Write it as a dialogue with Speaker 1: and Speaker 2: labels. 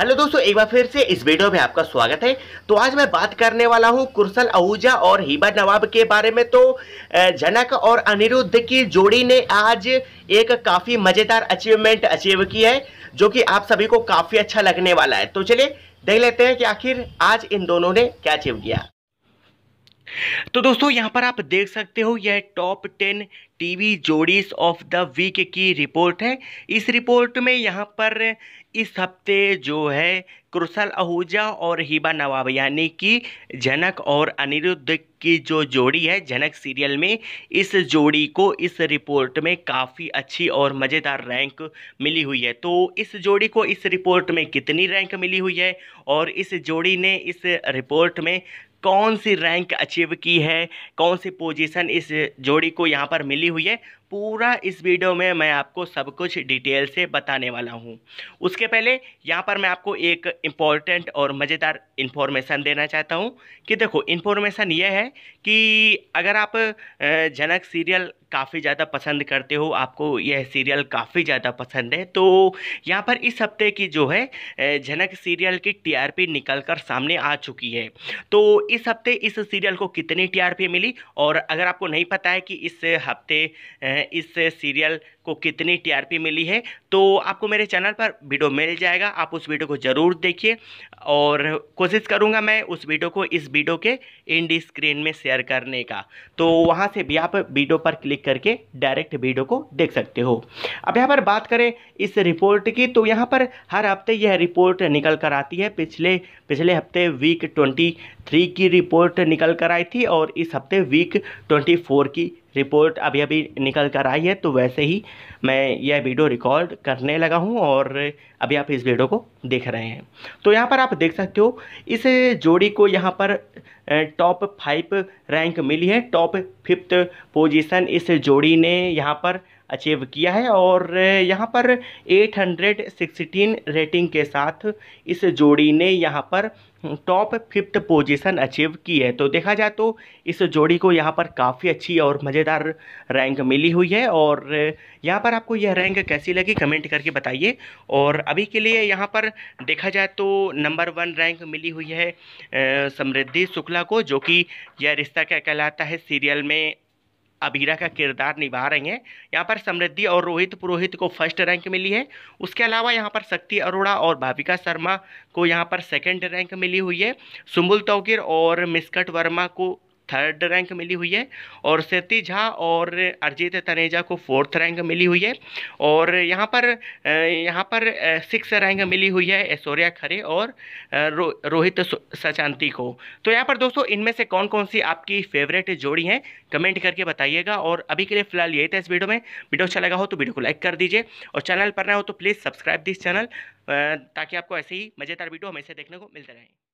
Speaker 1: hello दोस्तों एक बार फिर से इस वीडियो में आपका स्वागत है तो आज मैं बात करने वाला हूं कुरसल आहूजा और हिबा नवाब के बारे में तो जनक और अनिरुद्ध की जोड़ी ने आज एक काफ़ी मज़ेदार अचीवमेंट अचीव की है जो कि आप सभी को काफ़ी अच्छा लगने वाला है तो चलिए देख लेते हैं कि आखिर आज इन दोनों ने क्या अचीव किया तो दोस्तों यहाँ पर आप देख सकते हो यह टॉप टेन टीवी जोड़ीज ऑफ द वीक की रिपोर्ट है इस रिपोर्ट में यहाँ पर इस हफ्ते जो है कुशल आहूजा और हिबा नवाब यानी कि जनक और अनिरुद्ध की जो जोड़ी है जनक सीरियल में इस जोड़ी को इस रिपोर्ट में काफ़ी अच्छी और मज़ेदार रैंक मिली हुई है तो इस जोड़ी को इस रिपोर्ट में कितनी रैंक मिली हुई है और इस जोड़ी ने इस रिपोर्ट में कौन सी रैंक अचीव की है कौन सी पोजीशन इस जोड़ी को यहाँ पर मिली हुई है पूरा इस वीडियो में मैं आपको सब कुछ डिटेल से बताने वाला हूँ उसके पहले यहाँ पर मैं आपको एक इम्पॉर्टेंट और मज़ेदार इन्फॉर्मेशन देना चाहता हूँ कि देखो इन्फॉर्मेशन ये है कि अगर आप जनक सीरियल काफ़ी ज़्यादा पसंद करते हो आपको यह सीरियल काफ़ी ज़्यादा पसंद है तो यहाँ पर इस हफ्ते की जो है झनक सीरियल की टीआरपी निकलकर सामने आ चुकी है तो इस हफ्ते इस सीरियल को कितनी टीआरपी मिली और अगर आपको नहीं पता है कि इस हफ्ते इस सीरियल को कितनी टीआरपी मिली है तो आपको मेरे चैनल पर वीडियो मिल जाएगा आप उस वीडियो को ज़रूर देखिए और कोशिश करूँगा मैं उस वीडियो को इस वीडियो के इंड स्क्रीन में शेयर करने का तो वहाँ से भी आप वीडियो पर क्लिक करके डायरेक्ट वीडियो को देख सकते हो अब यहाँ पर बात करें इस रिपोर्ट की तो यहाँ पर हर हफ्ते यह रिपोर्ट निकल कर आती है पिछले पिछले हफ्ते वीक ट्वेंटी थ्री की रिपोर्ट निकल कर आई थी और इस हफ्ते वीक ट्वेंटी फोर की रिपोर्ट अभी अभी निकल कर आई है तो वैसे ही मैं यह वीडियो रिकॉर्ड करने लगा हूँ और अभी आप इस वीडियो को देख रहे हैं तो यहाँ पर आप देख सकते हो इस जोड़ी को यहाँ पर टॉप फाइव रैंक मिली है टॉप फिफ्थ पोजीशन इस जोड़ी ने यहाँ पर अचीव किया है और यहाँ पर 816 रेटिंग के साथ इस जोड़ी ने यहाँ पर टॉप फिफ्थ पोजीशन अचीव की है तो देखा जाए तो इस जोड़ी को यहाँ पर काफ़ी अच्छी और मज़ेदार रैंक मिली हुई है और यहाँ पर आपको यह रैंक कैसी लगी कमेंट करके बताइए और अभी के लिए यहाँ पर देखा जाए तो नंबर वन रैंक मिली हुई है समृद्धि शुक्ला को जो कि यह रिश्ता क्या कहलाता है सीरियल में अबीरा का किरदार निभा रही हैं यहाँ पर समृद्धि और रोहित पुरोहित को फर्स्ट रैंक मिली है उसके अलावा यहाँ पर शक्ति अरोड़ा और भाविका शर्मा को यहाँ पर सेकंड रैंक मिली हुई है सुम्बुल तोगिर और मिस्कट वर्मा को थर्ड रैंक मिली हुई है और सती झा और अरजीत तनेजा को फोर्थ रैंक मिली हुई है और यहाँ पर यहाँ पर सिक्स रैंक मिली हुई है ऐश्वर्या खरे और रो, रोहित सचांती को तो यहाँ पर दोस्तों इनमें से कौन कौन सी आपकी फेवरेट जोड़ी हैं कमेंट करके बताइएगा और अभी के लिए फिलहाल यही था इस वीडियो में वीडियो अच्छा लगा हो तो वीडियो को लाइक कर दीजिए और चैनल पर ना हो तो प्लीज़ सब्सक्राइब दिस चैनल ताकि आपको ऐसे ही मज़ेदार वीडियो हमेशा देखने को मिलते रहें